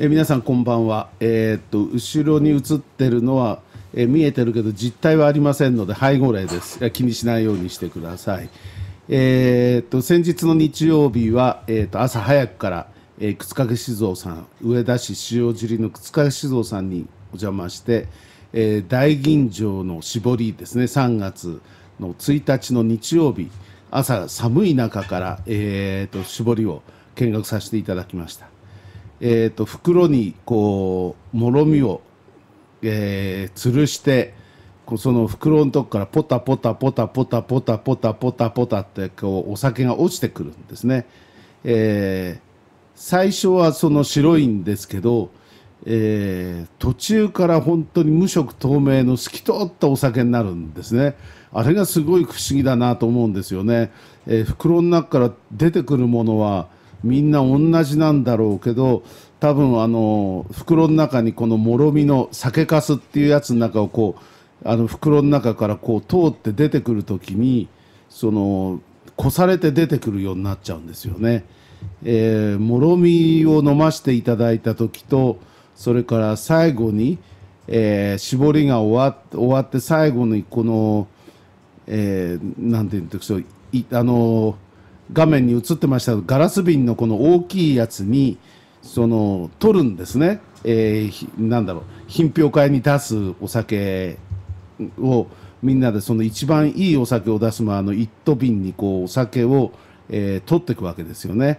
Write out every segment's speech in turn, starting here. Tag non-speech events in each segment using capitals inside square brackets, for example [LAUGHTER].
え皆さんこんばんは、えー、っと後ろに映ってるのは、え見えてるけど実態はありませんので背後例です気にしないようにしてください、えー、っと先日の日曜日は、えー、っと朝早くから、えー、靴掛酒造さん上田市塩尻の靴掛酒造さんにお邪魔して、え大吟醸の絞りですね3月の1日の日曜日朝寒い中から、えーと絞りを見学させていただきましたえーと、袋にこうもろみを、えー、吊るしてこうその袋のとこからポタポタポタポタポタポタポタポタってこうお酒が落ちてくるんですね。えー、最初はその白いんですけど、えー、途中から本当に無色透明の透き通ったお酒になるんですね。あれがすごい不思議だなと思うんですよね。えー、袋の中から出てくるものはみんな同じなんだろうけど多分あの袋の中にこのもろみの酒かすっていうやつの中をこうあの袋の中からこう通って出てくる時にそのこされて出てくるようになっちゃうんですよね。えー、もろみを飲ませていただいた時とそれから最後に、えー、絞りが終わ終わって最後にこのえー、て言うんですかあのー画面に映ってましたガラス瓶のこの大きいやつにその取るんですね、えー、なんだろう品評会に出すお酒をみんなでその一番いいお酒を出すのあの一斗瓶にこうお酒を、えー、取っていくわけですよね、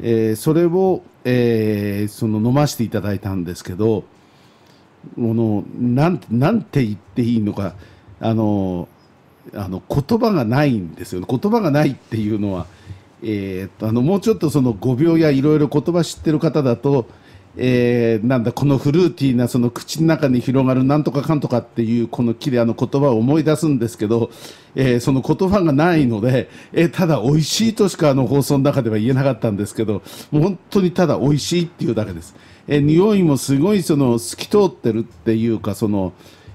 えー、それを、えー、その飲ませていただいたんですけどものなんなんて言っていいのかあのあの言葉がないんですよね言葉がないっていうのはえー、あのもうちょっとその5秒やいろいろ言葉知ってる方だと、えー、なんだこのフルーティーなその口の中に広がるなんとかかんとかっていうこの綺麗な言葉を思い出すんですけど、えー、その言葉がないので、えー、ただ美味しいとしかあの放送の中では言えなかったんですけど本当にただ美味しいっていうだけです、えー、匂いもすごいその透き通ってるっていうかその、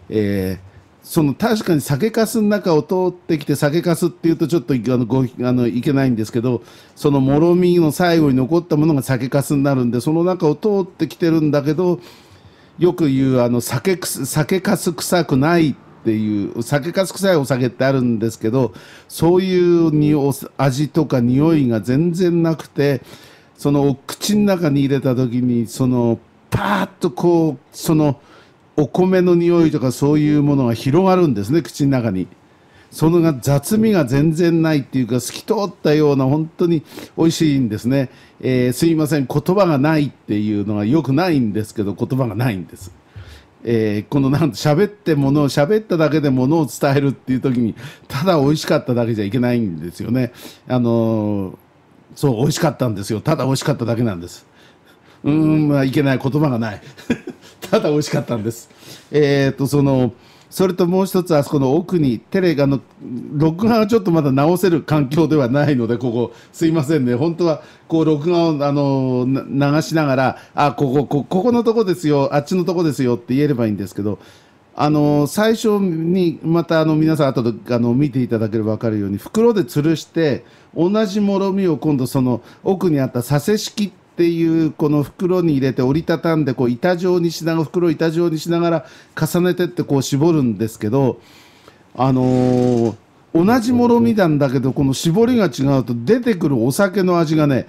えーその確かに酒かすの中を通ってきて酒かすっていうとちょっとあのごあのいけないんですけどそのもろみの最後に残ったものが酒かすになるんでその中を通ってきてるんだけどよく言うあの酒く酒かす臭くないっていう酒かす臭いお酒ってあるんですけどそういうにお味とか匂いが全然なくてそのお口の中に入れた時にそのパーッとこうその。お米の匂いとかそういうものが広がるんですね口の中に。そのが雑味が全然ないっていうか透き通ったような本当に美味しいんですね、えー、すいません言葉がないっていうのがよくないんですけど言葉がないんです、えー、このなん喋ってものを喋っただけでものを伝えるっていう時にただ美味しかっただけじゃいけないんですよねあのー、そう美味しかったんですよただ美味しかっただけなんですうーんまあいけない言葉がない [LAUGHS] ただ美味しかったんです。えっ、ー、と、その、それともう一つ、あそこの奥に、テレがの、録画はちょっとまだ直せる環境ではないので、ここ、すいませんね。本当は、こう、録画を、あの、流しながら、あ、ここ、ここのとこですよ、あっちのとこですよって言えればいいんですけど、あの、最初に、また、あの、皆さん、後で、あの、見ていただければわかるように、袋で吊るして、同じもろみを今度、その、奥にあった、させ式っっていうこの袋に入れて折りたたんでこう板状にしながら袋板状にしながら重ねてってこう絞るんですけどあのー、同じもろみなんだけどこの絞りが違うと出てくるお酒の味がね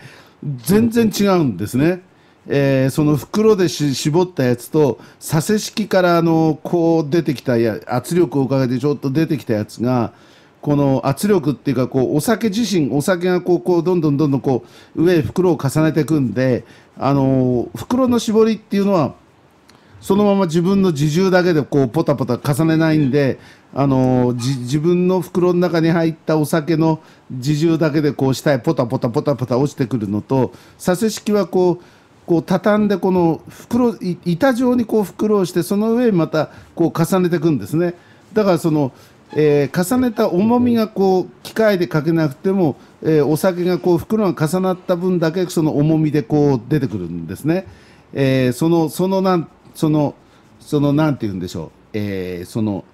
全然違うんですね。えー、その袋で絞ったやつと佐世式からあのこう出てきたや圧力をかけてちょっと出てきたやつが。この圧力っていうかこうお酒自身お酒がこうこうどんどんどんどんこう上袋を重ねていくんであの袋の絞りっていうのはそのまま自分の自重だけでこうポタポタ重ねないんで、あの自分の袋の中に入ったお酒の自重だけでこう下へポタポタポタポタ落ちてくるのと左折式はこうこう畳んでこの袋板状にこう袋をしてその上にまたこう重ねていくんですね。だからそのえー、重ねた重みがこう機械でかけなくても、えー、お酒がこう袋が重なった分だけその重みでこう出てくるんですね。えー、そのそのなんそのそのなんて言うんでしょう、えー、その、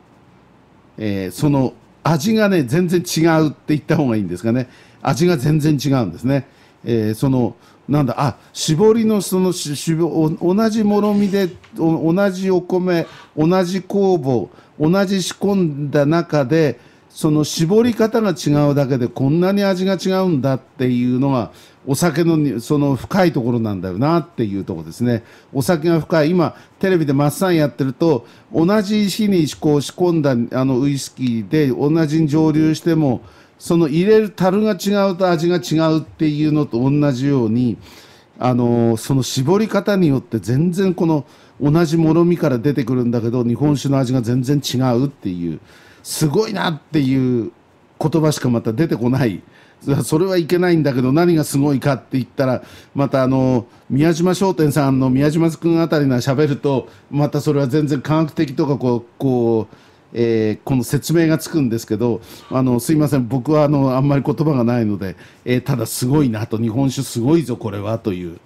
えー、その味がね全然違うって言った方がいいんですかね味が全然違うんですね。えー、そのなんだあ絞りのそのしし同じもろみで同じお米同じ酵母同じ仕込んだ中でその絞り方が違うだけでこんなに味が違うんだっていうのがお酒のその深いところなんだよなっていうとこですねお酒が深い今テレビでマッサンやってると同じ日にこう仕込んだあのウイスキーで同じに蒸留してもその入れる樽が違うと味が違うっていうのと同じようにあのその絞り方によって全然この同じもろみから出てくるんだけど日本酒の味が全然違うっていうすごいなっていう言葉しかまた出てこないそれはいけないんだけど何がすごいかって言ったらまたあの宮島商店さんの宮島君あたりがしゃべるとまたそれは全然科学的とかこうこう。えー、この説明がつくんですけどあのすいません僕はあのあんまり言葉がないので、えー、ただすごいなと日本酒すごいぞこれはという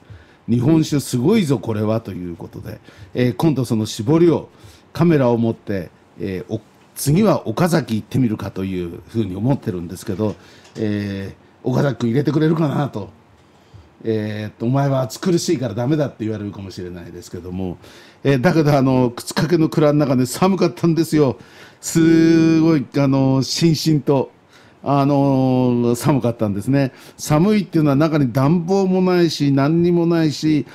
日本酒すごいぞこれはということで、えー、今度その絞りをカメラを持って、えー、次は岡崎行ってみるかというふうに思ってるんですけど、えー、岡崎君入れてくれるかなと。えー、お前は暑苦しいからダメだって言われるかもしれないですけども、えー、だけどあの靴掛けの蔵の中で、寒かったんですよすごいあのしんしんとあの寒かったんですね寒いっていうのは中に暖房もないし何にもないし、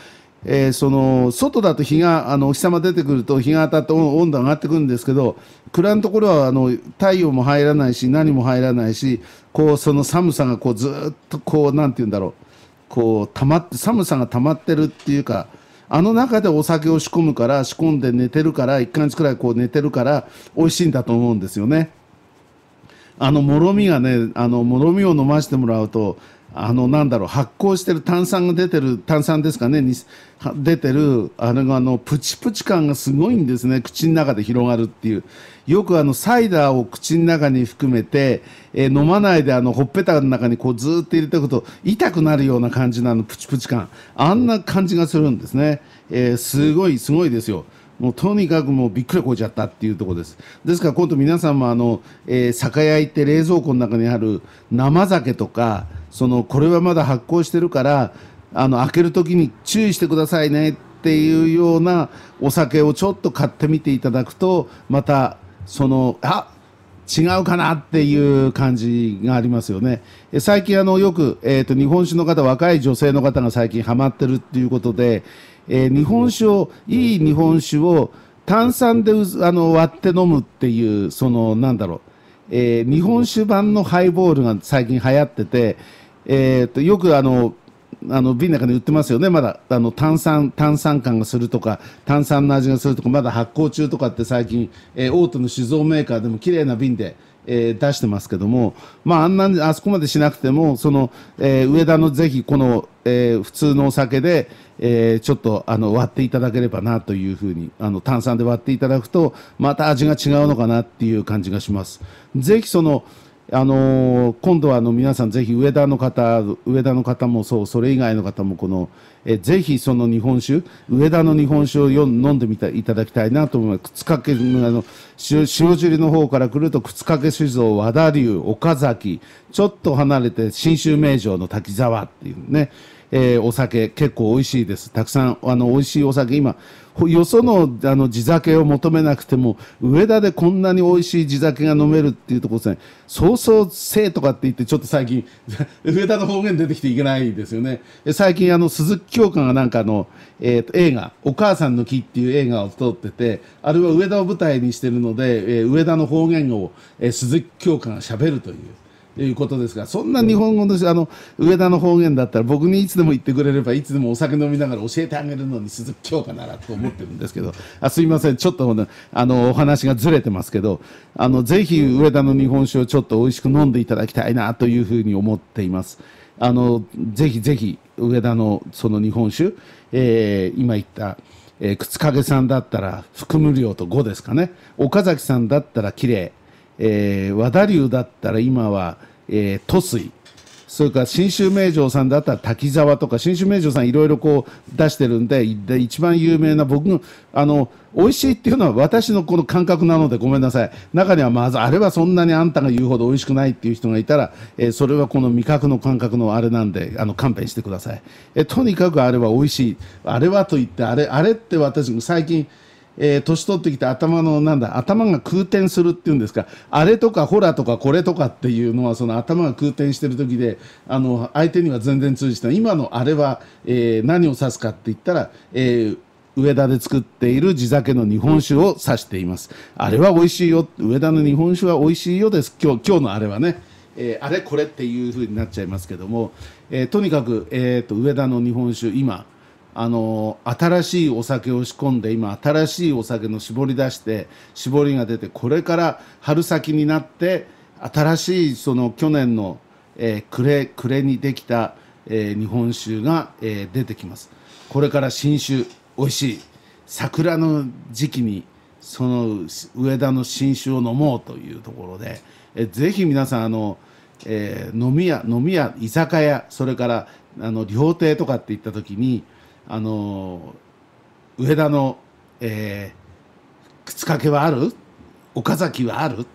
えー、その外だと日があのお日様出てくると日が当たって温度上がってくるんですけど蔵のところはあの太陽も入らないし何も入らないしこうその寒さがこうずっとこう何て言うんだろうこう溜まって寒さが溜まってるっていうかあの中でお酒を仕込むから仕込んで寝てるから1ヶ月くらいこう寝てるから美味しいんだと思うんですよね。あのもろみがねあのもろみを飲ませてもらうとあのなんだろう発酵してる炭酸が出てる炭酸ですかねに出てるあれがあのプチプチ感がすごいんですね口の中で広がるっていうよくあのサイダーを口の中に含めて、えー、飲まないであのほっぺたの中にこうずっと入れておくと痛くなるような感じのあのプチプチ感あんな感じがするんですね、えー、すごいすごいですよ。もうとにかくもうびっくりこいちゃったっていうところです。ですから今度皆さんもあの、えー、酒屋行って冷蔵庫の中にある生酒とか、そのこれはまだ発酵してるから、あの開けるときに注意してくださいねっていうようなお酒をちょっと買ってみていただくと、またその、あ違うかなっていう感じがありますよね。最近あのよく、えーと日本酒の方若い女性の方が最近ハマってるっていうことで、えー、日本酒を、いい日本酒を炭酸であの割って飲むっていう、その、なんだろう、えー、日本酒版のハイボールが最近流行ってて、えー、とよくあの、あの瓶の中で売ってますよね、まだあの炭酸炭酸感がするとか、炭酸の味がするとか、まだ発酵中とかって最近、えー、大手の酒造メーカーでも綺麗な瓶で、えー、出してますけども、まあ、あんなあそこまでしなくても、そのえー、上田のぜひ、この、えー、普通のお酒で、えー、ちょっとあの割っていただければなというふうにあの炭酸で割っていただくとまた味が違うのかなっていう感じがします。ぜひそのあのー、今度はあの皆さんぜひ上田の方上田の方もそうそれ以外の方もこのえぜひその日本酒上田の日本酒をよ飲んでみたいただきたいなと思います靴掛けあの塩尻の方から来ると靴掛酒造和田流岡崎ちょっと離れて信州名城の滝沢っていうねえー、お酒結構美味しいですたくさんあの美味しいお酒今よそのあの地酒を求めなくても上田でこんなに美味しい地酒が飲めるっていうところですねそうそうせいとかって言ってちょっと最近 [LAUGHS] 上田の方言出てきていけないですよね最近あの鈴木京香がなんかの、えーと、映画「お母さんの木」っていう映画を撮っててあれは上田を舞台にしてるので、えー、上田の方言を、えー、鈴木京香がしゃべるという。いうことですがそんな日本語のあの上田の方言だったら僕にいつでも言ってくれればいつでもお酒飲みながら教えてあげるのに鈴木京かならと思ってるんですけどあすいませんちょっと、あのお話がずれてますけどあのぜひ上田の日本酒をちょっと美味しく飲んでいただきたいなというふうに思っています。あのぜひぜひ上田のその日本酒、えー、今言ったえー、靴影さんだったら含む量と5ですかね岡崎さんだったら綺麗えー、和田流だったら今は、えー、都水それから信州名城さんだったら滝沢とか信州名城さんいろいろこう出してるんで一番有名な僕のあの美味しいっていうのは私のこの感覚なのでごめんなさい中にはまずあれはそんなにあんたが言うほど美味しくないっていう人がいたら、えー、それはこの味覚の感覚のあれなんであの勘弁してください、えー、とにかくあれは美味しいあれはと言ってあれあれって私最近えー、年取ってきて頭のなんだ頭が空転するっていうんですかあれとかほらとかこれとかっていうのはその頭が空転してる時であの相手には全然通じてない今のあれは、えー、何を指すかって言ったら、えー、上田で作っている地酒の日本酒を指しています。あれは美味しいよ。上田の日本酒は美味しいよです。今日、今日のあれはね。えー、あれこれっていうふうになっちゃいますけども、えー、とにかく、えーと上田の日本酒、今、あの新しいお酒を仕込んで今新しいお酒の絞り出して絞りが出てこれから春先になって新しいその去年の、えー、暮れ暮れにできた、えー、日本酒が、えー、出てきますこれから新酒美味しい桜の時期にその上田の新酒を飲もうというところで、えー、ぜひ皆さんあの、えー、飲み屋飲み屋居酒屋それからあの料亭とかっていった時にあの上田の、えー、靴掛けはある岡崎はある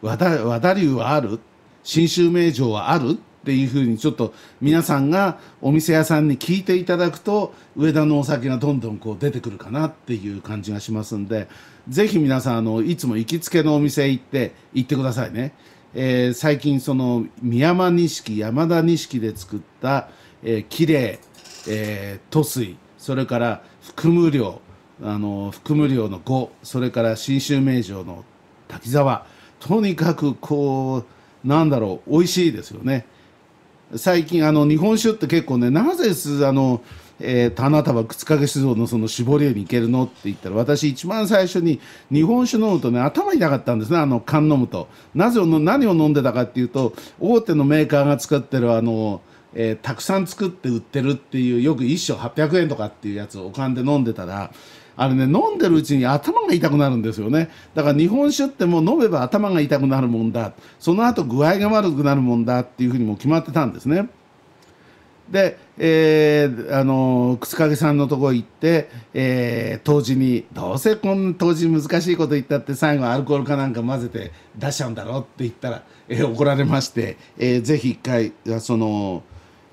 和田和田流はある信州名城はあるっていうふうにちょっと皆さんがお店屋さんに聞いていただくと上田のお酒がどんどんこう出てくるかなっていう感じがしますんでぜひ皆さんあのいつも行きつけのお店行って行ってくださいね。えー、最近その三山錦山田錦で作った、えー、綺麗えー、塗水それから含む量あの含む量の5それから信州名城の滝沢とにかくこうなんだろう美味しいですよね最近あの日本酒って結構ねなぜあの、えー、花は靴掛酒造のその絞りに行けるのって言ったら私一番最初に日本酒飲むとね頭痛かったんですねあの缶飲むとなぜ何を飲んでたかっていうと大手のメーカーが作ってるあのえー、たくさん作って売ってるっていうよく一升800円とかっていうやつをおかんで飲んでたらあれね飲んでるうちに頭が痛くなるんですよねだから日本酒ってもう飲めば頭が痛くなるもんだその後具合が悪くなるもんだっていうふうにも決まってたんですね。で、えー、あのつ靴影さんのとこ行って、えー、当時にどうせこんな当時難しいこと言ったって最後アルコールかなんか混ぜて出しちゃうんだろうって言ったら、えー、怒られまして、えー、ぜひ一回その。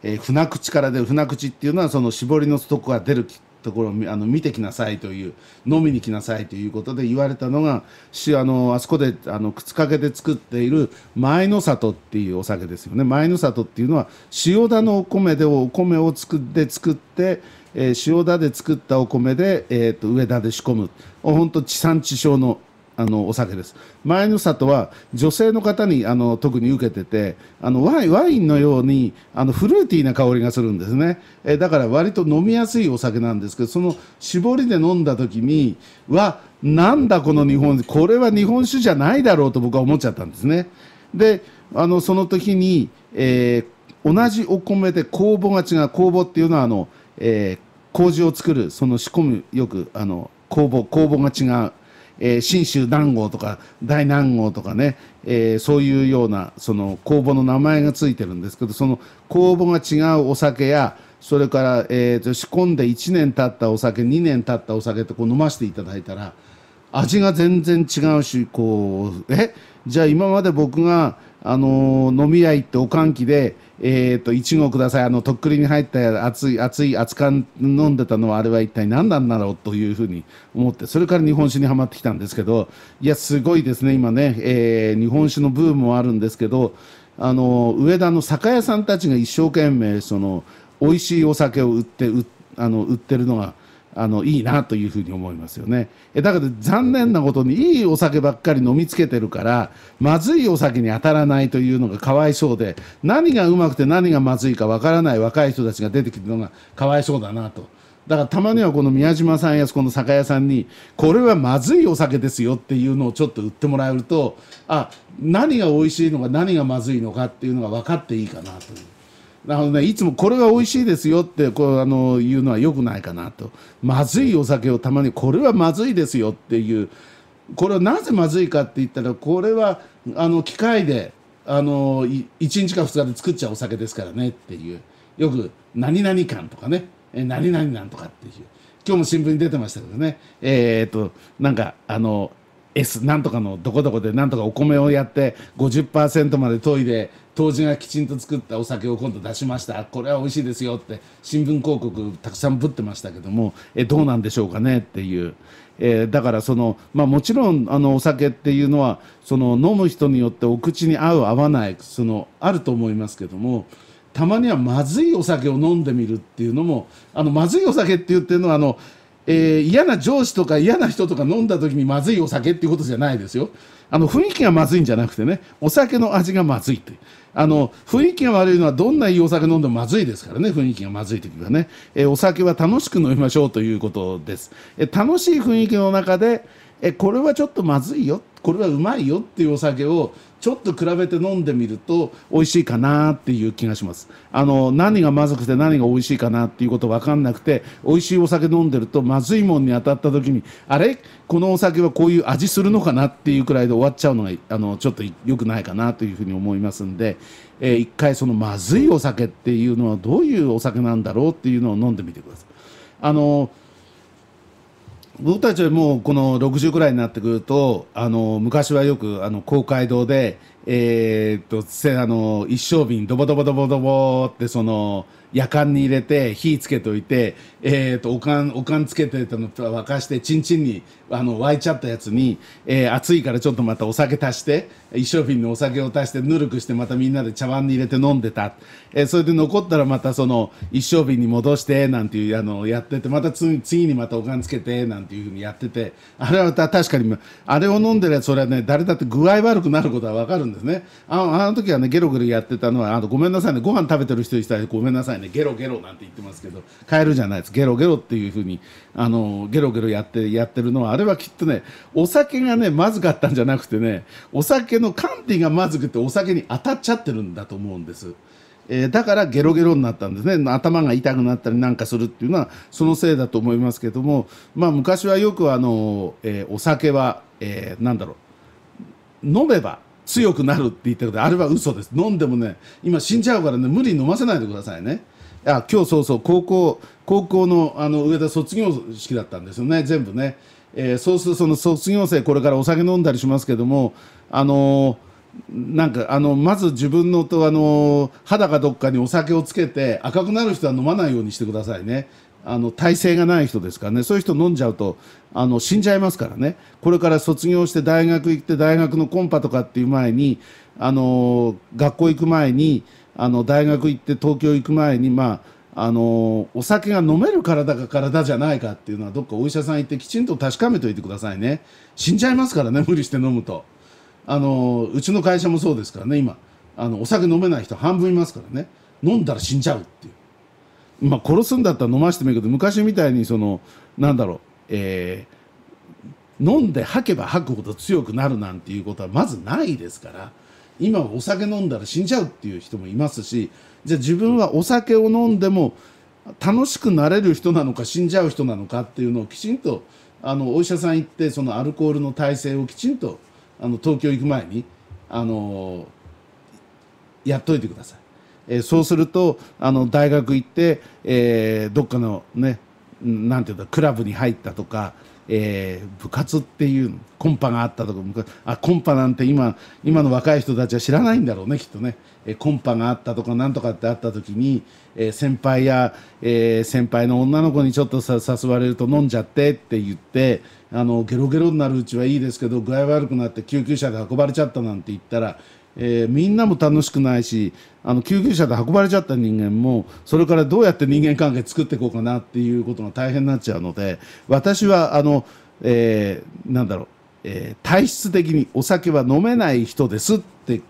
えー、船口から出る船口っていうのはその絞りのストックが出るところをあの見てきなさいという飲みに来なさいということで言われたのがしあのあそこであの靴掛けで作っている前の里っていうお酒ですよね前の里っていうのは塩田のお米でお米を作って作って、えー、塩田で作ったお米で、えーと、上田で仕込む本当地産地消のあのお酒です。前の里は女性の方にあの特に受けててあのワイン、ワインのようにあのフルーティーな香りがするんですね。えだから割と飲みやすいお酒なんですけど、その絞りで飲んだ時には、なんだこの日本これは日本酒じゃないだろうと僕は思っちゃったんですね。で、あのその時に、えー、同じお米で酵母が違う酵母っていうのはあの、えー、麹を作るその仕込むよくあの酵母酵母が違う。えー、信州南郷とか大南郷とかね、えー、そういうようなその公募の名前がついてるんですけどその公募が違うお酒やそれから、えー、と仕込んで1年経ったお酒2年経ったお酒ってこう飲ませていただいたら味が全然違うしこうえじゃあ今まで僕が、あのー、飲み屋行っておかんきでえっ、ー、と、ちごください。あの、とっくりに入った熱い、熱い、熱燗飲んでたのは、あれは一体何なんだろうというふうに思って、それから日本酒にはまってきたんですけど、いや、すごいですね、今ね、えー、日本酒のブームもあるんですけど、あの、上田の酒屋さんたちが一生懸命、その、美味しいお酒を売って、あの売ってるのが、あのいいなというふに思いますよねえだから残念なことにいいお酒ばっかり飲みつけてるからまずいお酒に当たらないというのがかわいそうで何がうまくて何がまずいかわからない若い人たちが出てきてるのがかわいそうだなと。だからたまにはこの宮島さんやこの酒屋さんにこれはまずいお酒ですよっていうのをちょっと売ってもらえるとあ何が美味しいのか何がまずいのかっていうのが分かっていいかなという。あのね、いつもこれが美味しいですよってこうあの言うのはよくないかなとまずいお酒をたまにこれはまずいですよっていうこれはなぜまずいかって言ったらこれはあの機械であの1日か2日で作っちゃうお酒ですからねっていうよく「何々感」とかね「何々なんとか」っていう今日も新聞に出てましたけどねえー、っとなんかあの S なんとかのどこどこでなんとかお米をやって50%まで研いで当時がきちんと作ったお酒を今度出しましたこれは美味しいですよって新聞広告たくさんぶってましたけどもえどうなんでしょうかねっていう、えー、だからその、まあ、もちろんあのお酒っていうのはその飲む人によってお口に合う合わないそのあると思いますけどもたまにはまずいお酒を飲んでみるっていうのもあのまずいお酒って言ってるのはあのえー、嫌な上司とか嫌な人とか飲んだ時にまずいお酒っていうことじゃないですよあの雰囲気がまずいんじゃなくてねお酒の味がまずいってあの雰囲気が悪いのはどんないいお酒飲んでもまずいですからね雰囲気がまずい時はね、えお酒は楽しく飲みましょうということです、え楽しい雰囲気の中でえこれはちょっとまずいよこれはうまいよっていうお酒をちょっと比べて飲んでみると美味しいかなっていう気がしますあの何がまずくて何が美味しいかなっていうこと分かんなくて美味しいお酒飲んでるとまずいもんに当たった時にあれこのお酒はこういう味するのかなっていうくらいで終わっちゃうのがあのちょっと良くないかなというふうに思いますんで、えー、一回そのまずいお酒っていうのはどういうお酒なんだろうっていうのを飲んでみてください。あのー僕たちはもうこの60くらいになってくるとあの昔はよくあの公会堂で、えー、っとせあの一升瓶ドボドボドボドボってその夜間に入れて火つけといてえーと、おかんおかんつけてたの沸かしてちんちんにあの沸いちゃったやつに、えー、熱いからちょっとまたお酒足して一升瓶のお酒を足してぬるくしてまたみんなで茶碗に入れて飲んでた、えー、それで残ったらまたその一升瓶に戻してなんていうあのやっててまた次にまたおかんつけてなんていうふうにやっててあれは確かにあれを飲んでるやつそれはね誰だって具合悪くなることは分かるんですねああの時はねゲロゲロやってたのはあのごめんなさいねご飯食べてる人にしたらごめんなさいねゲロゲロなんて言ってますけど買えるじゃないですかゲロゲロっていうふうにあのゲロゲロやってやってるのはあれはきっとねお酒がねまずかったんじゃなくてねお酒のカンがまずくてお酒に当たっちゃってるんだと思うんです。えー、だからゲロゲロになったんですね頭が痛くなったりなんかするっていうのはそのせいだと思いますけども、まあ、昔はよくあの、えー、お酒は、えー、なんだろう飲めば強くなるって言ったけどあれは嘘です飲んでもね今死んじゃうからね無理に飲ませないでくださいね。あ今日そうそう高校高校のあの上田卒業式だったんですよね、全部ね。えー、そうするとその卒業生これからお酒飲んだりしますけども、あのー、なんかあのまず自分のと、あのー、肌かどっかにお酒をつけて赤くなる人は飲まないようにしてくださいね。あの体制がない人ですからねそういう人飲んじゃうとあの死んじゃいますからねこれから卒業して大学行って大学のコンパとかっていう前にあの学校行く前にあの大学行って東京行く前にまああのお酒が飲める体か体じゃないかっていうのはどっかお医者さん行ってきちんと確かめておいてくださいね死んじゃいますからね [LAUGHS] 無理して飲むとあのうちの会社もそうですからね今あのお酒飲めない人半分いますからね飲んだら死んじゃうっていうまあ殺すんだったら飲ましてもいいけど昔みたいにそのなんだろうえー、飲んで吐けば吐くほど強くなるなんていうことはまずないですから。今お酒飲んだら死んじゃうっていう人もいますしじゃあ自分はお酒を飲んでも楽しくなれる人なのか死んじゃう人なのかっていうのをきちんとあのお医者さん行ってそのアルコールの耐性をきちんとあの東京行く前にあのやっといてください。えー、そうするとあの大学行って、えー、どっかのねなんていうんだクラブに入ったとかえー、部活っていうコンパがあったとかあコンパなんて今今の若い人たちは知らないんだろうねきっとね、えー、コンパがあったとかなんとかってあった時に、えー、先輩や、え先輩の女の子にちょっとさ誘われると飲んじゃってって言ってあのゲロゲロになるうちはいいですけど具合悪くなって救急車で運ばれちゃったなんて言ったら、えみんなも楽しくないしあの救急車で運ばれちゃった人間もそれからどうやって人間関係作っていこうかなっていうことが大変になっちゃうので私はあの、えー、なんだろう、えー、体質的にお酒は飲めない人ですってっ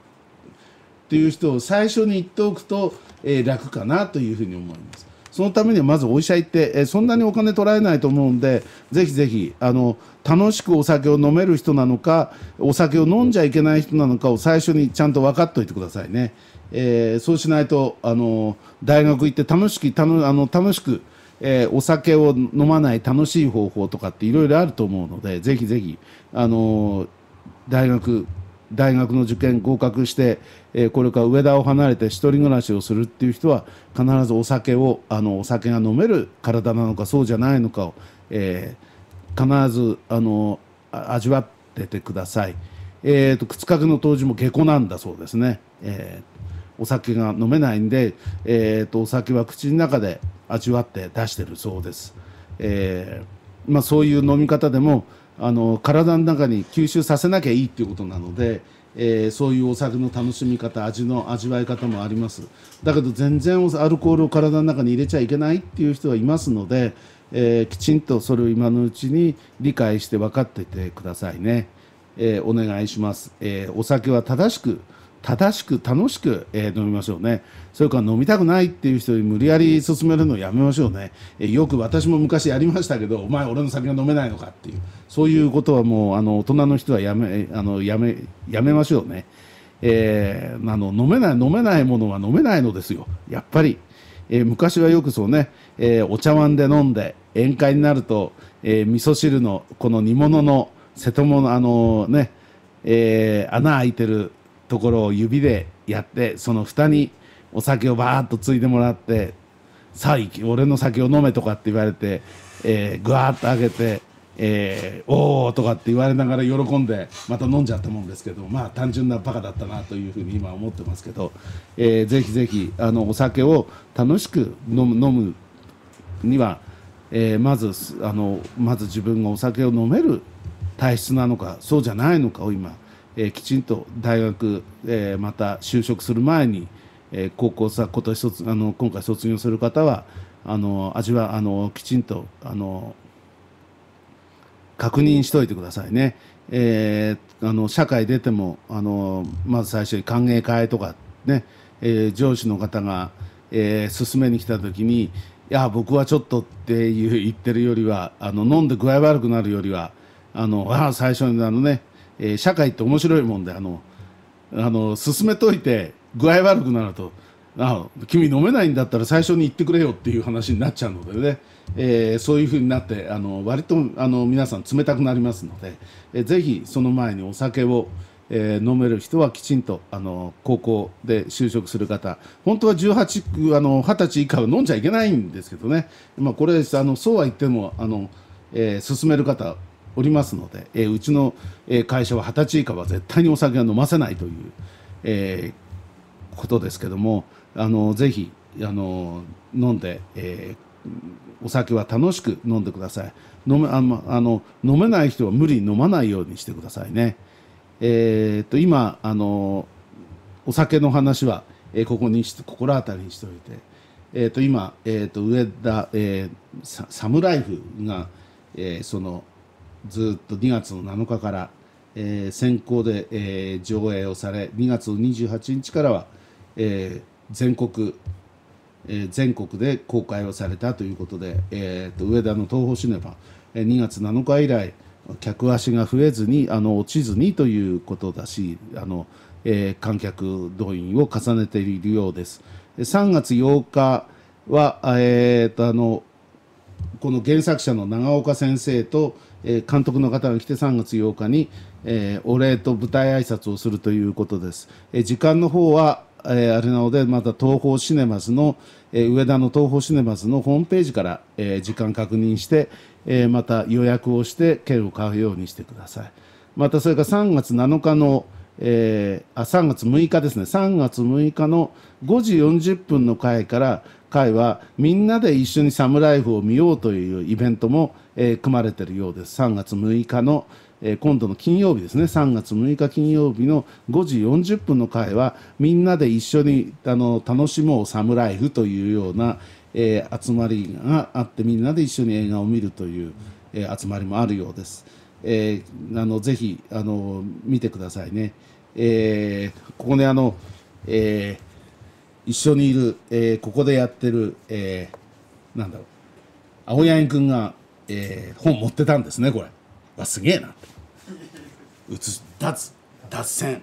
ていう人を最初に言っておくと、えー、楽かなというふうに思います。そのためにはまずお医者行って、えそんなにお金取られないと思うんで、ぜひぜひあの楽しくお酒を飲める人なのか、お酒を飲んじゃいけない人なのかを最初にちゃんと分かっておいてくださいね。えー、そうしないとあの大学行って楽しくあの楽しく、えー、お酒を飲まない楽しい方法とかっていろいろあると思うのでぜひぜひあの大学大学の受験合格して、えー、これから上田を離れて1人暮らしをするっていう人は必ずお酒をあのお酒が飲める体なのかそうじゃないのかを、えー、必ずあの味わっててください。えーと、と靴掛けの当時も下戸なんだそうですね。えーお酒が飲めないんで、えーと、お酒は口の中で味わって出してるそうです、えー、まあ、そういう飲み方でもあの体の中に吸収させなきゃいいっていうことなので、えー、そういうお酒の楽しみ方味の味わい方もありますだけど全然アルコールを体の中に入れちゃいけないっていう人はいますので、えー、きちんとそれを今のうちに理解して分かっててくださいね、えお願いします、えお酒は正しく正しく楽しく、え飲みましょうねそれから飲みたくないっていう人に無理やり勧めるのやめましょうね、えよく私も昔やりましたけどお前俺の酒が飲めないのかっていうそういうことはもうあの大人の人はやめあのやめやめましょうね、えー、あの飲めない飲めないものは飲めないのですよやっぱり、え昔はよくそうね、えお茶碗で飲んで宴会になると、えー、味噌汁のこの煮物の瀬戸物あのねえ穴開いてるところを指でやってその蓋にお酒をバーッとついでもらって「さあ俺の酒を飲め」とかって言われて、えワ、ぐわーっと上げて「えー、おお」とかって言われながら喜んでまた飲んじゃったもんですけどまあ単純なバカだったなというふうに今思ってますけど、えー、ぜひぜひあのお酒を楽しく飲む飲むには、えー、まずあのまず自分がお酒を飲める体質なのかそうじゃないのかを今えー、きちんと大学、えー、また就職する前に、えー、高校さ今年卒あの今回卒業する方はあの味はあのきちんとあの確認しておいてくださいね。えー、あの社会出てもあのまず最初に歓迎会とかね、えー、上司の方が、えー、勧めに来た時に「いや僕はちょっと」っていう言ってるよりはあの飲んで具合悪くなるよりはあのあ最初にあのねえー、社会って面白いもんであのあの進めといて具合悪くなるとあ君飲めないんだったら最初に言ってくれよっていう話になっちゃうのでね、えー、そういうふうになってあの割とあの皆さん冷たくなりますので、えー、ぜひその前にお酒を、えー、飲める人はきちんとあの高校で就職する方本当は18あの20歳以下は飲んじゃいけないんですけどね、まあ、これあのそうは言ってもあの、えー、進める方おりますので、えー、うちの会社は二十歳以下は絶対にお酒は飲ませないという、えー、ことですけどもあのぜひあの飲んで、えー、お酒は楽しく飲んでください飲めあのあの飲めない人は無理に飲まないようにしてくださいね。えーと、今あのお酒の話は、えここに心当たりにしておいて、えーと、今、えーと、上田、えー、サムライフが、えー、その「ずっと2月の7日から、えー、先行で、えー、上映をされ2月の28日からは、えー、全国、えー、全国で公開をされたということで、えーと、上田の東宝シネマ、えー、2月7日以来客足が増えずにあの落ちずにということだしあの、えー、観客動員を重ねているようです。3月8日は、えーとあのこの原作者の長岡先生と、え監督の方が来て3月8日に、えお礼と舞台挨拶をするということです。え時間の方はえあれなので、また東宝シネマズの、え上田の東宝シネマズのホームページから、え時間確認して、えまた予約をして券を買うようにしてください。またそれから3月7日の、えー、あ3月6日ですね3月6日の5時40分の回から回はみんなで一緒にサムライフを見ようというイベントも、えー、組まれているようです3月6日の、えー、今度の金曜日ですね3月6日金曜日の5時40分の会はみんなで一緒にあの楽しもうサムライフというような、えー、集まりがあってみんなで一緒に映画を見るという、え集まりもあるようです。えあのぜひあの見てくださいね。えここねあの、え一緒にいる、えここでやってる、えなんだろう青柳君がえー、本持ってたんですねこれわすげえなうつ脱脱線、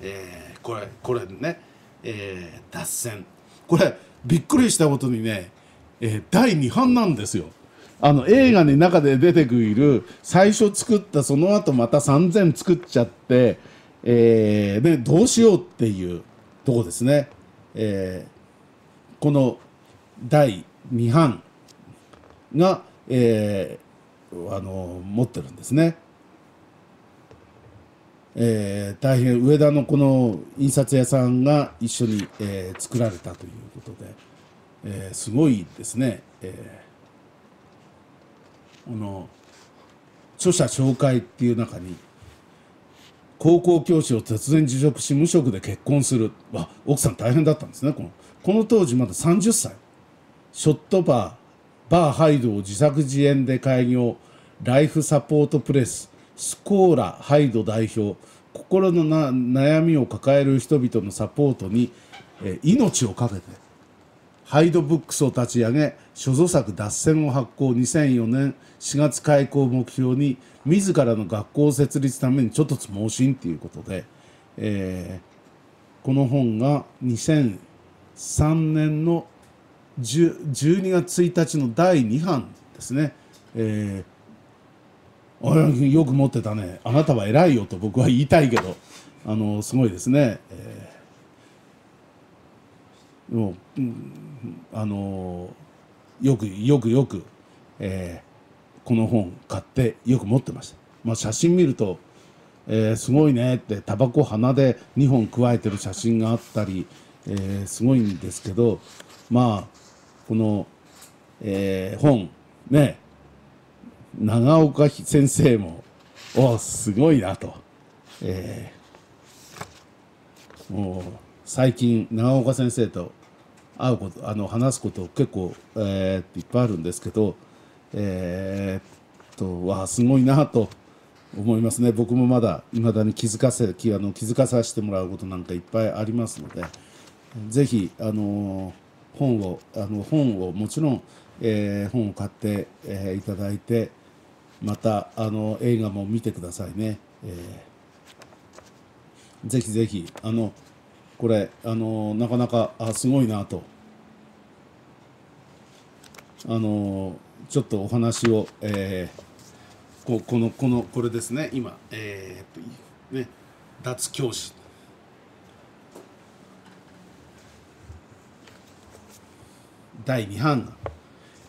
えー、これこれね、えー、脱線これびっくりしたことにね、えー、第2版なんですよあの映画の中で出てくる最初作ったその後また3000作っちゃって、えー、でどうしようっていうとこですね、えー、この第2版が「えー、あの持ってるんですね。えー、大変上田のこの印刷屋さんが一緒に、えー、作られたということで、えー、すごいですね、えー、この著者紹介っていう中に高校教師を突然辞職し無職で結婚するわ奥さん大変だったんですねこのこの当時まだ30歳ショットバーバーハイドを自作自演で開業ライフサポートプレススコーラハイド代表心のな悩みを抱える人々のサポートに、え命を懸けてハイドブックスを立ち上げ所蔵作「脱線」を発行2004年4月開校を目標に自らの学校を設立ためにちょっとつ盲信っていうことで、えー、この本が2003年の12月1日の第2版ですね、えー、よく持ってたねあなたは偉いよと僕は言いたいけどあのすごいですね、えー、もうん、あのよくよくよく、えー、この本買ってよく持ってました、まあ、写真見ると、えー、すごいねってタバコ鼻で2本くわえてる写真があったり、えー、すごいんですけどまあこの、えー、本ね長岡先生もおすごいなと、えー、もう最近長岡先生と会うことあの話すこと結構、えー、いっぱいあるんですけどえー、っとわあすごいなと思いますね僕もまだいまだに気づかせあの気づかさせてもらうことなんかいっぱいありますのでぜひ、あのー本をあの本をもちろん、えー、本を買って、えー、いただいてまたあの映画も見てくださいね、えー、ぜひぜひあのこれあのなかなかあすごいなとあのちょっとお話を、えー、ここのこのこれですね今えー、ね脱教師第2版が、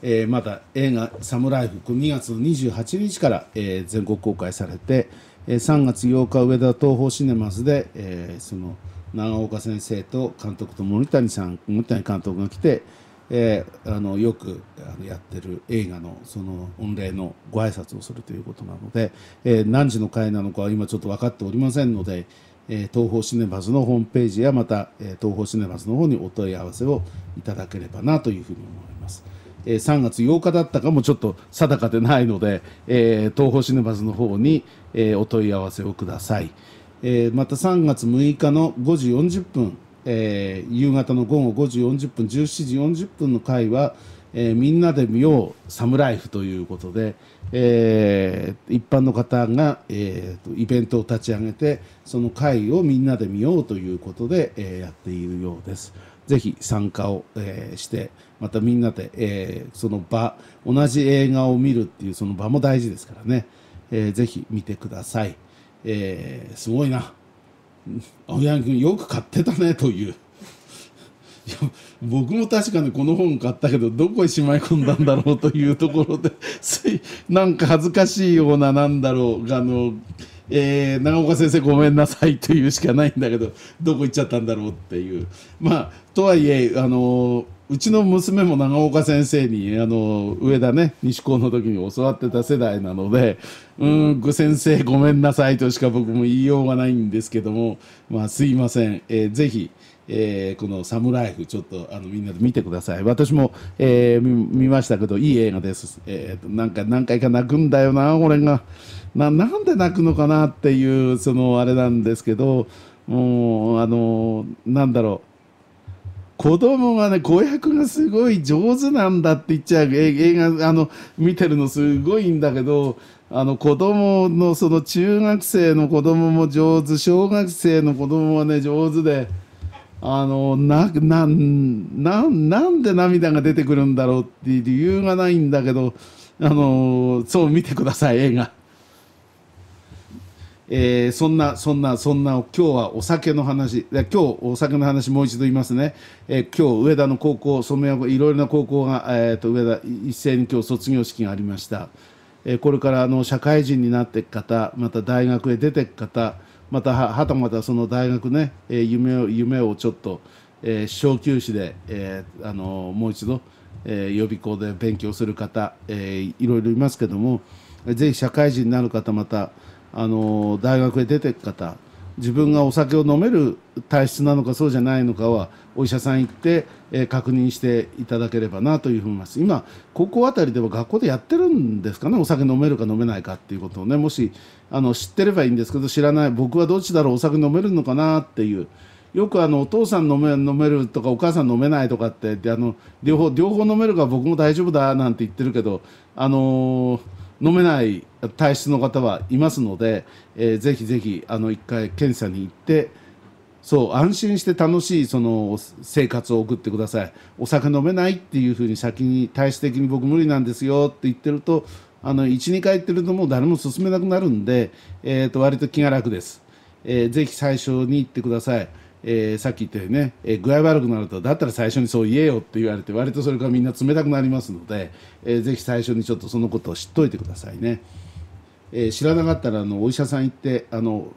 えー、まだ映画「サムライフ」2月28日から、えー、全国公開されて、えー、3月8日上田東宝シネマズで、えー、その長岡先生と監督と森谷さん森谷監督が来て、えー、あのよくあのやってる映画のその御礼のご挨拶をするということなので、えー、何時の回なのかは今ちょっと分かっておりませんので。え東方シネマズのホームページやまた、え東方シネマズの方にお問い合わせをいただければなというふうに思います。え3月8日だったかもちょっと定かでないので、え東方シネマズの方に、えお問い合わせをください。えまた3月6日の5時40分、え夕方の午後5時40分17時40分の回は、えー、みんなで見ようサムライフということで、えー、一般の方が、えー、イベントを立ち上げてその会をみんなで見ようということで、えー、やっているようです。ぜひ参加を、えー、してまたみんなで、えー、その場同じ映画を見るっていうその場も大事ですからね、えー、ぜひ見てください、えー、すごいな青柳君よく買ってたねという僕も確かにこの本買ったけどどこへしまい込んだんだろうというところでなんか恥ずかしいようななんだろうあの、えー、長岡先生ごめんなさいというしかないんだけどどこ行っちゃったんだろうっていうまあとはいえあのうちの娘も長岡先生にあの上田ね西高の時に教わってた世代なので「うんご先生ごめんなさい」としか僕も言いようがないんですけどもまあすいません、えー、ぜひ。えー、この「サムライフ」ちょっとあのみんなで見てください私も、えー、見ましたけどいい映画です、えー、なんか何回か泣くんだよな俺がななんで泣くのかなっていうそのあれなんですけどもうあのなんだろう子供がね子役がすごい上手なんだって言っちゃう映画あの見てるのすごいんだけどあの子供のその中学生の子供も上手小学生の子供はね上手で。あのななななんで涙が出てくるんだろうっていう理由がないんだけどあのそう見てください映画、えー、そんなそんなそんな今日はお酒の話今日お酒の話もう一度言いますね、えー、今日上田の高校染谷いろいろな高校が、えーと、と上田一斉に今日卒業式がありました、えー、これからあの社会人になっていく方また大学へ出ていく方またはたまたその大学ね、え夢を夢をちょっと、え小休止で、えあのもう一度、え予備校で勉強する方、えいろいろいますけどもぜひ社会人になる方また、あの大学へ出ていく方自分がお酒を飲める体質なのかそうじゃないのかはお医者さん行って、えー、確認していただければなというふうに思います今高校あたりでは学校でやってるんですかねお酒飲めるか飲めないかっていうことをねもしあの知ってればいいんですけど知らない僕はどっちだろうお酒飲めるのかなっていうよくあのお父さん飲め飲めるとかお母さん飲めないとかってあの両方両方飲めるから僕も大丈夫だなんて言ってるけどあのー飲めない体質の方はいますので、えー、ぜひぜひあの1回検査に行ってそう安心して楽しいその生活を送ってくださいお酒飲めないっていうふうに先に体質的に僕無理なんですよって言ってると12回言ってるともう誰も進めなくなるんで、えー、と割と気が楽です、えー、ぜひ最初に行ってください。えー、さっき言ったようにね、えー、具合悪くなるとだったら最初にそう言えよって言われて割とそれからみんな冷たくなりますので、えー、ぜひ最初にちょっとそのことを知っといてくださいね、えー、知らなかったらあのお医者さん行ってあの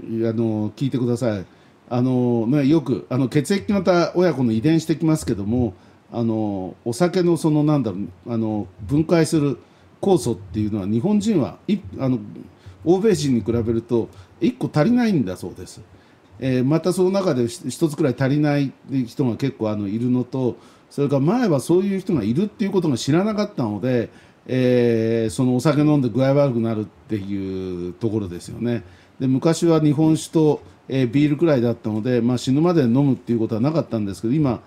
あの聞いてくださいあの、ね、よくあの血液型親子の遺伝してきますけどもあのお酒のそのなんだろうあの分解する酵素っていうのは日本人はいあの欧米人に比べると1個足りないんだそうです。えー、またその中で一つくらい足りない人が結構あのいるのとそれから前はそういう人がいるっていうことが知らなかったので、えー、そのお酒飲んで具合悪くなるっていうところですよね。で昔は日本酒と、えー、ビールくらいだったので、まあ、死ぬまで飲むっていうことはなかったんですけど今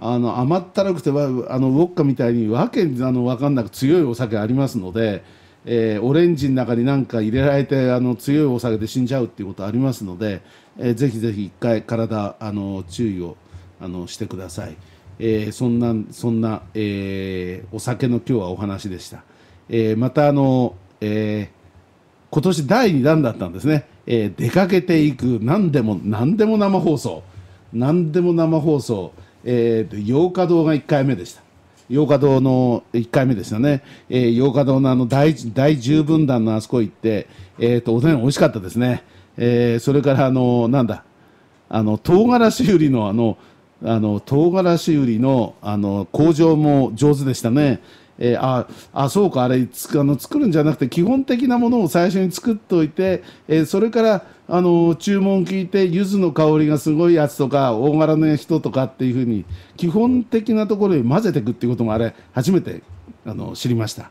あの甘ったるくてあのウォッカみたいにわけあの分かんなく強いお酒ありますので。えー、オレンジの中に何か入れられてあの強いお酒で死んじゃうっていうことありますので、えー、ぜひぜひ一回体あの注意をあのしてください、えー、そんなそんな、えー、お酒の今日はお話でした、えー、またあの、えー、今年第2弾だったんですね、えー、出かけていく何でも何でも生放送何でも生放送、え8日堂が1回目でした八日堂の1回目でしたね、えー、洋堂のあの大大十分弾のあそこ行って、えーと、とおでん美味しかったですね。えー、それからあのなんだあの唐辛子売りのあのあの唐辛子売りのあの工場も上手でしたね。えー、ああそうかあれつあの作るんじゃなくて基本的なものを最初に作っておいて、えー、それからあの注文聞いて柚子の香りがすごいやつとか大柄の人とかっていうふうに基本的なところに混ぜていくっていうこともあれ初めてあの知りました。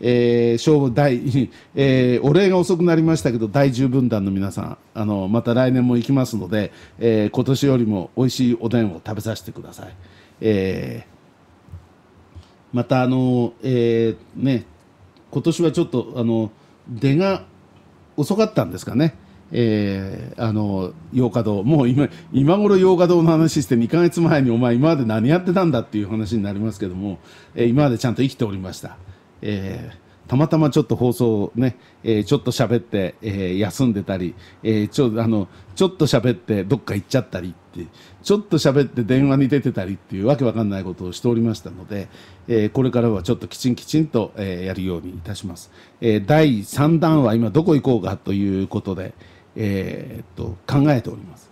えー、勝負えー、お礼が遅くなりましたけど第10分団の皆さんあのまた来年も行きますので、えー、今年よりも美味しいおでんを食べさせてください、えー、またあの、えー、ね今年はちょっとあの出が遅かったんですかねえー、あの洋華堂もう今今頃洋華堂の話して2か月前にお前今まで何やってたんだっていう話になりますけども、えー、今までちゃんと生きておりました。えー、たまたまちょっと放送ね、えー、ちょっと喋って、えー、休んでたり、えー、ちょあのちょっと喋ってどっか行っちゃったりってちょっと喋って電話に出てたりっていうわけわかんないことをしておりましたので、えー、これからはちょっときちんきちんと、えー、やるようにいたします、えー、第3弾は今どこ行こうかということで、えー、っと考えております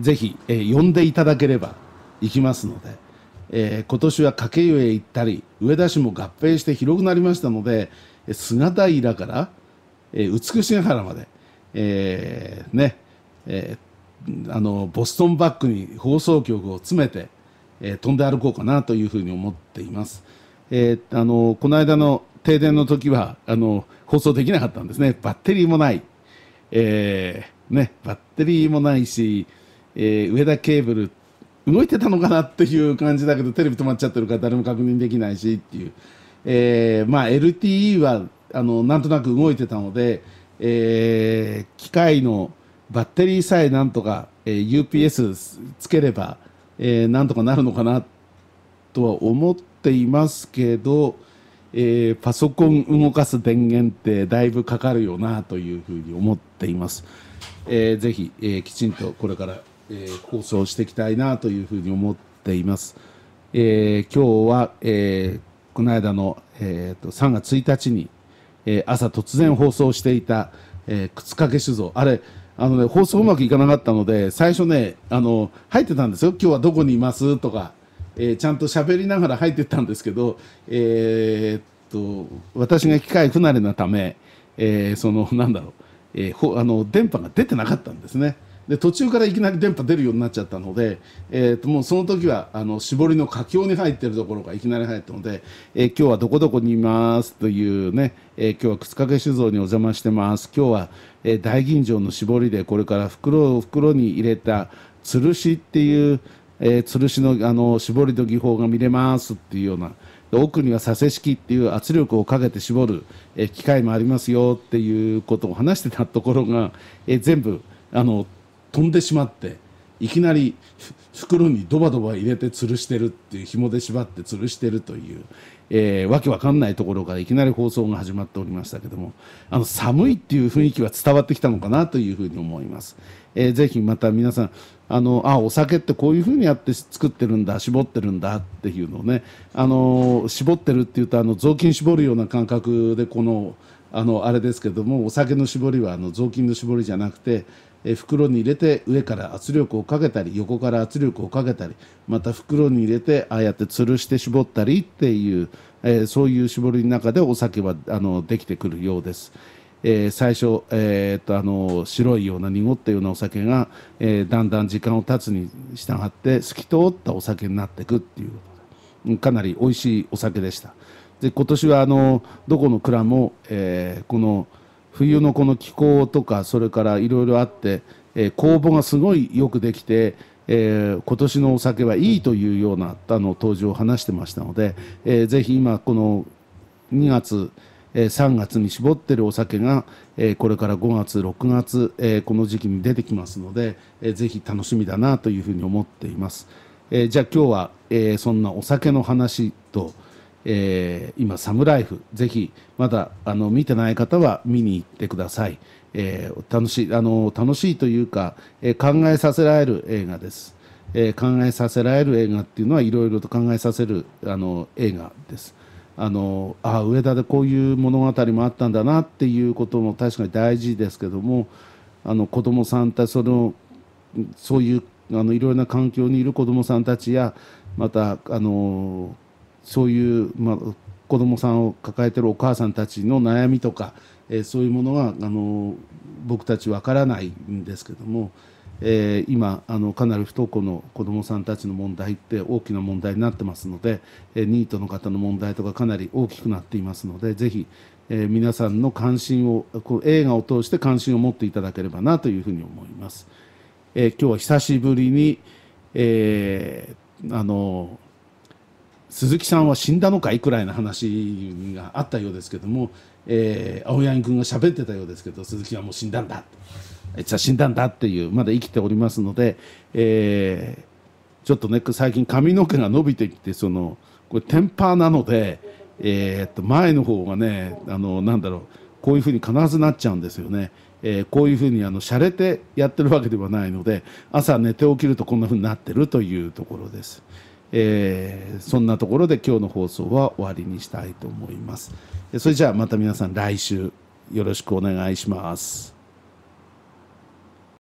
ぜひ、えー、呼んでいただければ行きますので。えー、今年は掛湯へ行ったり上田市も合併して広くなりましたので菅平から、えー、美し原まで、えー、ね、えー、あのボストンバッグに放送局を詰めて、えー、飛んで歩こうかなというふうに思っています。えー、あのこの間の停電の時はあの放送できなかったんですね。バッテリーもない、えーね、バッテリーもないし、えー、上田ケーブル動いてたのかなっていう感じだけどテレビ止まっちゃってるから誰も確認できないしっていう、えーまあ、LTE はあのなんとなく動いてたので、えー、機械のバッテリーさえなんとか、えー、UPS つければ、えー、なんとかなるのかなとは思っていますけど、えー、パソコン動かす電源ってだいぶかかるよなというふうに思っています。えー、ぜひ、えー、きちんとこれからえー、放送していきたいなというふうに思っています。えー、今日は、えー、この間の、えーと、3月1日に、えー、朝突然放送していた、えー、靴掛酒造あれあの、ね、放送うまくいかなかったので最初ねあの入ってたんですよ今日はどこにいますとか、えー、ちゃんと喋りながら入ってたんですけど、えー、っと私が機械不慣れなため、えー、そのなんだろう、えー、ほあの電波が出てなかったんですね。で途中からいきなり電波出るようになっちゃったので、えー、ともうその時はあの絞りの佳境に入ってるところがいきなり入ったので、えー、今日はどこどこにいますというね、えー、今日は靴掛酒造にお邪魔してます今日は、えー、大吟醸の絞りでこれから袋を袋に入れた吊るしっていう、えー、吊るしのあの絞りの技法が見れますっていうような。奥には左折式っていう圧力をかけて絞る、え機械もありますよっていうことを話してたところが、え全部あの飛んでしまっていきなり袋にドバドバ入れて吊るしてるっていう紐で縛って吊るしてるという、えー、わけわかんないところからいきなり放送が始まっておりましたけどもあの寒いっていう雰囲気は伝わってきたのかなというふうに思います、えー、ぜひまた皆さんあのあお酒ってこういうふうにやって作ってるんだ絞ってるんだっていうのをねあの絞ってるっていうとあの雑巾絞るような感覚でこのあのあれですけどもお酒の絞りはあの雑巾の絞りじゃなくてえ袋に入れて上から圧力をかけたり横から圧力をかけたりまた袋に入れてああやって吊るして絞ったりっていう、えそういう絞りの中でお酒はあのできてくるようです。えー、最初、えー、っとあの白いような濁ったようなお酒が、えー、だんだん時間を経つに従って透き通ったお酒になっていくっていうかなり美味しいお酒でしたで今年はあのどこの蔵も、えこの「冬のこの気候とかそれからいろいろあって、えー、公募がすごいよくできて、えー、今年のお酒はいいというようなあの当時を話してましたので、えー、ぜひ今この2月3月に絞ってるお酒がこれから5月6月この時期に出てきますのでぜひ楽しみだなというふうに思っていますじゃあ今日はそんなお酒の話とえー、今、サムライフ、ぜひ、まだあの見てない方は見に行ってください。えー、楽しい、あの、楽しいというか、えー、考えさせられる映画です。え考えさせられる映画っていうのはいろいろと考えさせるあの映画です。あのあ上田でこういう物語もあったんだなっていうことも確かに大事ですけどもあの子どもさんたちそのそういうあのいろいろな環境にいる子どもさんたちやまたあのそういう、まあ、子どもさんを抱えてるお母さんたちの悩みとか、えー、そういうものはあの僕たちわからないんですけども、えー、今あのかなり不登校の子どもさんたちの問題って大きな問題になってますので、えー、ニートの方の問題とかかなり大きくなっていますのでぜひ、えー、皆さんの関心をこう映画を通して関心を持っていただければなというふうに思います。え今日は久しぶりに、えあの鈴木さんは死んだのかいくらいの話があったようですけども、えー、青柳君が喋ってたようですけど鈴木はもう死んだんだあいつは死んだんだっていうまだ生きておりますので、えー、ちょっとね最近髪の毛が伸びてきてそのこれテンパーなので、えー、っと前の方がねあのなんだろうこういうふうに必ずなっちゃうんですよね。えー、こういうふうにあの洒落てやってるわけではないので朝寝て起きるとこんなふうになってるというところです。えー、そんなところで今日の放送は終わりにしたいと思います。それじゃあまた皆さん来週よろしくお願いします。